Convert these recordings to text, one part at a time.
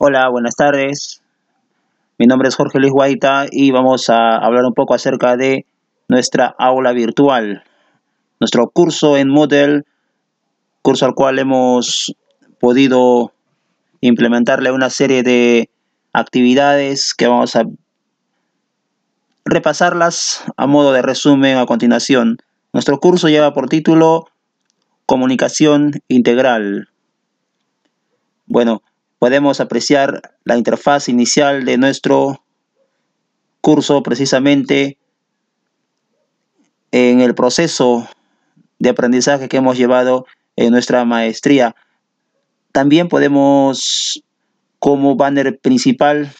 Hola, buenas tardes. Mi nombre es Jorge Luis Guaita y vamos a hablar un poco acerca de nuestra aula virtual, nuestro curso en Moodle, curso al cual hemos podido implementarle una serie de actividades que vamos a repasarlas a modo de resumen a continuación. Nuestro curso lleva por título Comunicación Integral. Bueno, podemos apreciar la interfaz inicial de nuestro curso precisamente en el proceso de aprendizaje que hemos llevado en nuestra maestría. También podemos como banner principal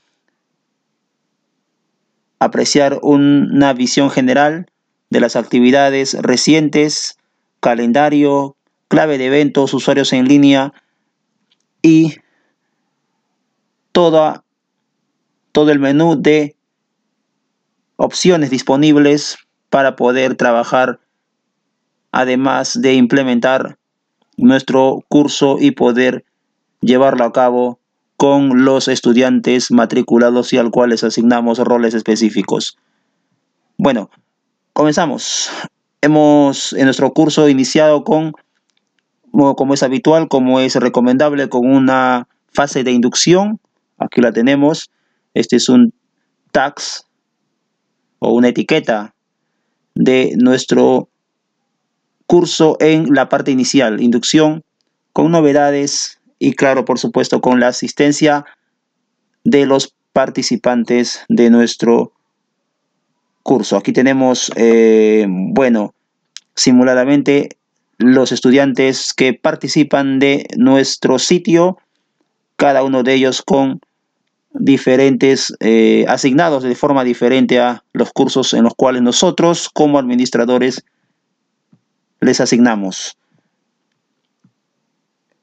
apreciar una visión general de las actividades recientes, calendario, clave de eventos, usuarios en línea y todo el menú de opciones disponibles para poder trabajar, además de implementar nuestro curso y poder llevarlo a cabo con los estudiantes matriculados y al cual les asignamos roles específicos. Bueno, comenzamos. Hemos en nuestro curso iniciado con, como es habitual, como es recomendable, con una fase de inducción Aquí la tenemos. Este es un tax o una etiqueta de nuestro curso en la parte inicial, inducción con novedades y claro, por supuesto, con la asistencia de los participantes de nuestro curso. Aquí tenemos, eh, bueno, simuladamente los estudiantes que participan de nuestro sitio, cada uno de ellos con diferentes, eh, asignados de forma diferente a los cursos en los cuales nosotros como administradores les asignamos.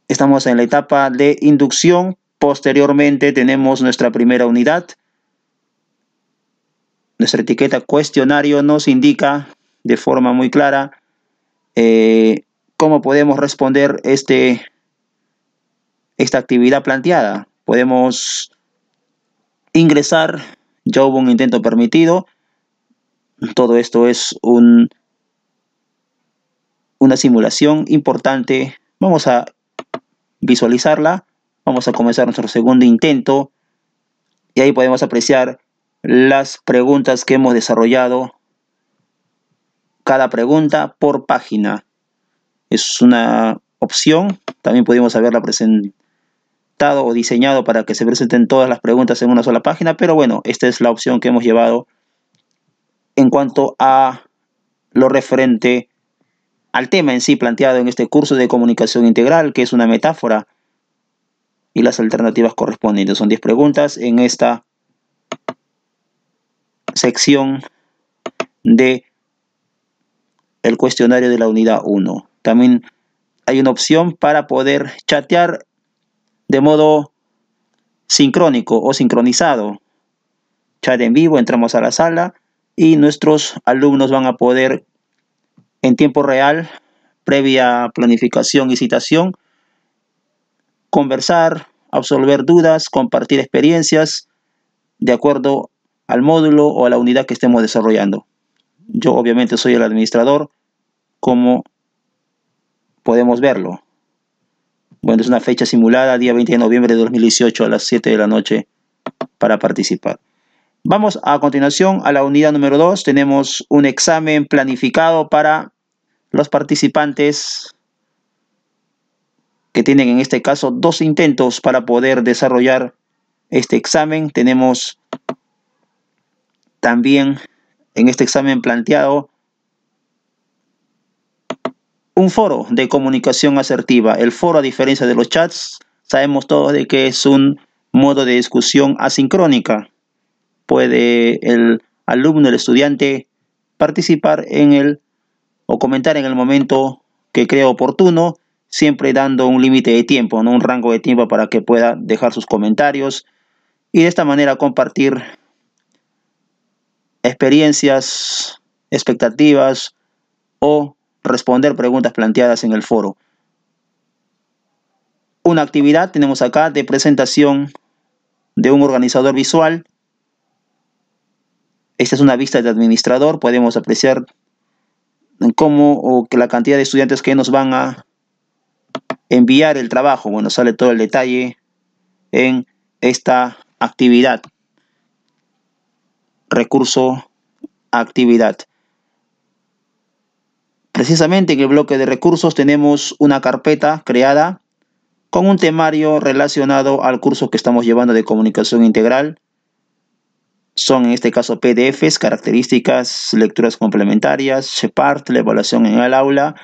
Estamos en la etapa de inducción. Posteriormente tenemos nuestra primera unidad. Nuestra etiqueta cuestionario nos indica de forma muy clara eh, cómo podemos responder este, esta actividad planteada. Podemos ingresar. Ya hubo un intento permitido. Todo esto es una simulación importante. Vamos a visualizarla. Vamos a comenzar nuestro segundo intento. Y ahí podemos apreciar las preguntas que hemos desarrollado. Cada pregunta por página. Es una opción. También pudimos haberla presentado o diseñado para que se presenten todas las preguntas en una sola página, pero bueno, esta es la opción que hemos llevado en cuanto a lo referente al tema en sí planteado en este curso de comunicación integral, que es una metáfora, y las alternativas correspondientes. Son 10 preguntas en esta sección de el cuestionario de la unidad 1. También hay una opción para poder chatear de modo sincrónico o sincronizado. Chat en vivo, entramos a la sala y nuestros alumnos van a poder en tiempo real, previa planificación y citación, conversar, absolver dudas, compartir experiencias de acuerdo al módulo o a la unidad que estemos desarrollando. Yo obviamente soy el administrador, como podemos verlo. Bueno, es una fecha simulada, día 20 de noviembre de 2018 a las 7 de la noche para participar. Vamos a continuación a la unidad número 2. Tenemos un examen planificado para los participantes que tienen en este caso dos intentos para poder desarrollar este examen. Tenemos también en este examen planteado un foro de comunicación asertiva. El foro, a diferencia de los chats, sabemos todos de que es un modo de discusión asincrónica. Puede el alumno, el estudiante, participar en él o comentar en el momento que crea oportuno, siempre dando un límite de tiempo, un rango de tiempo para que pueda dejar sus comentarios y de esta manera compartir experiencias, expectativas o responder preguntas planteadas en el foro. Una actividad tenemos acá de presentación de un organizador visual. Esta es una vista de administrador. Podemos apreciar cómo o que la cantidad de estudiantes que nos van a enviar el trabajo. Bueno, sale todo el detalle en esta actividad. Recurso actividad. Precisamente en el bloque de recursos tenemos una carpeta creada con un temario relacionado al curso que estamos llevando de comunicación integral. Son en este caso PDFs, características, lecturas complementarias, Shepard, la evaluación en el aula.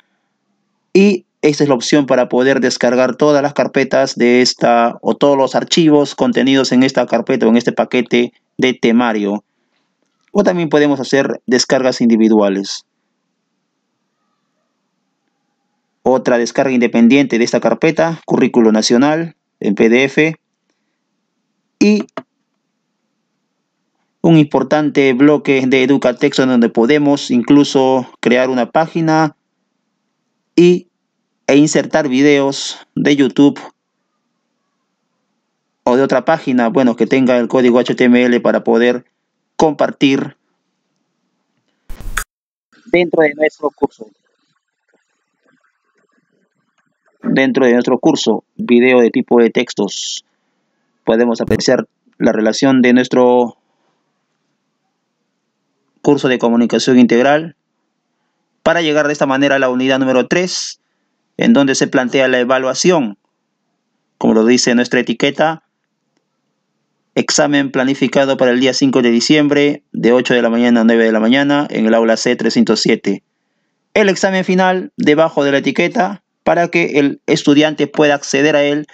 Y esta es la opción para poder descargar todas las carpetas de esta o todos los archivos contenidos en esta carpeta o en este paquete de temario. O también podemos hacer descargas individuales. Otra descarga independiente de esta carpeta, currículo nacional en PDF. Y un importante bloque de en donde podemos incluso crear una página y, e insertar videos de YouTube o de otra página, bueno, que tenga el código HTML para poder compartir dentro de nuestro curso. Dentro de nuestro curso, video de tipo de textos, podemos apreciar la relación de nuestro curso de comunicación integral para llegar de esta manera a la unidad número 3, en donde se plantea la evaluación, como lo dice nuestra etiqueta, examen planificado para el día 5 de diciembre, de 8 de la mañana a 9 de la mañana, en el aula C307. El examen final, debajo de la etiqueta, para que el estudiante pueda acceder a él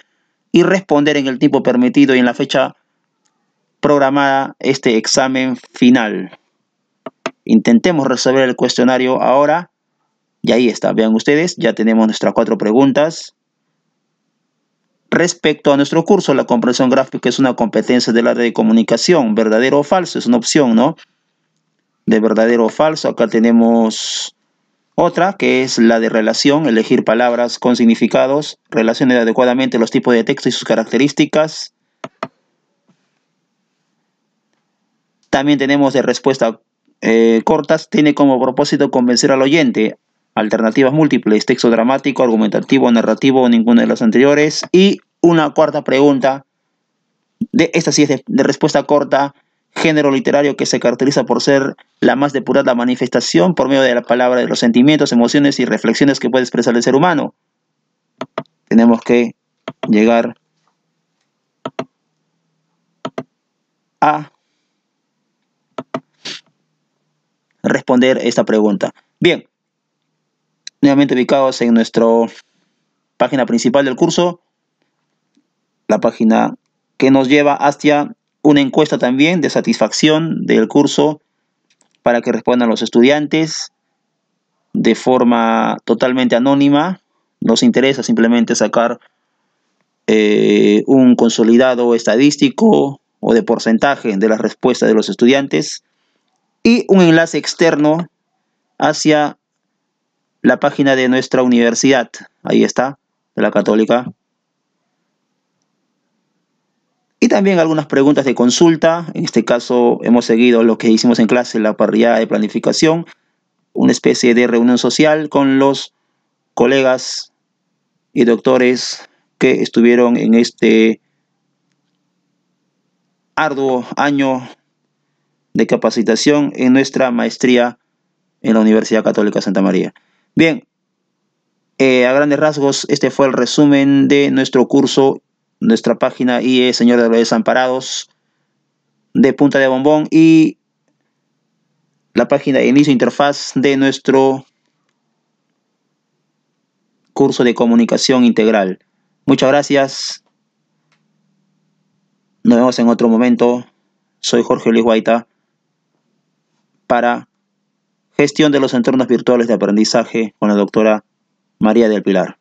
y responder en el tiempo permitido y en la fecha programada este examen final. Intentemos resolver el cuestionario ahora. Y ahí está, vean ustedes, ya tenemos nuestras cuatro preguntas. Respecto a nuestro curso, la comprensión gráfica es una competencia del área de comunicación. ¿Verdadero o falso? Es una opción, ¿no? De verdadero o falso. Acá tenemos otra, que es la de relación, elegir palabras con significados, relacionar adecuadamente los tipos de texto y sus características. También tenemos de respuesta eh, cortas, tiene como propósito convencer al oyente. Alternativas múltiples, texto dramático, argumentativo, narrativo, ninguno de los anteriores. Y una cuarta pregunta, de, esta sí es de respuesta corta, género literario que se caracteriza por ser la más depurada manifestación por medio de la palabra de los sentimientos, emociones y reflexiones que puede expresar el ser humano. Tenemos que llegar a responder esta pregunta. Bien, nuevamente ubicados en nuestra página principal del curso, la página que nos lleva hasta una encuesta también de satisfacción del curso para que respondan los estudiantes de forma totalmente anónima. Nos interesa simplemente sacar eh, un consolidado estadístico o de porcentaje de las respuestas de los estudiantes y un enlace externo hacia la página de nuestra universidad. Ahí está, de la católica. Y también algunas preguntas de consulta. En este caso hemos seguido lo que hicimos en clase, la parrilla de planificación, una especie de reunión social con los colegas y doctores que estuvieron en este arduo año de capacitación en nuestra maestría en la Universidad Católica Santa María. Bien, eh, a grandes rasgos, este fue el resumen de nuestro curso nuestra página IE Señor de los Desamparados de Punta de Bombón y la página de inicio interfaz de nuestro curso de comunicación integral. Muchas gracias. Nos vemos en otro momento. Soy Jorge Luis Guaita para Gestión de los Entornos Virtuales de Aprendizaje con la doctora María del Pilar.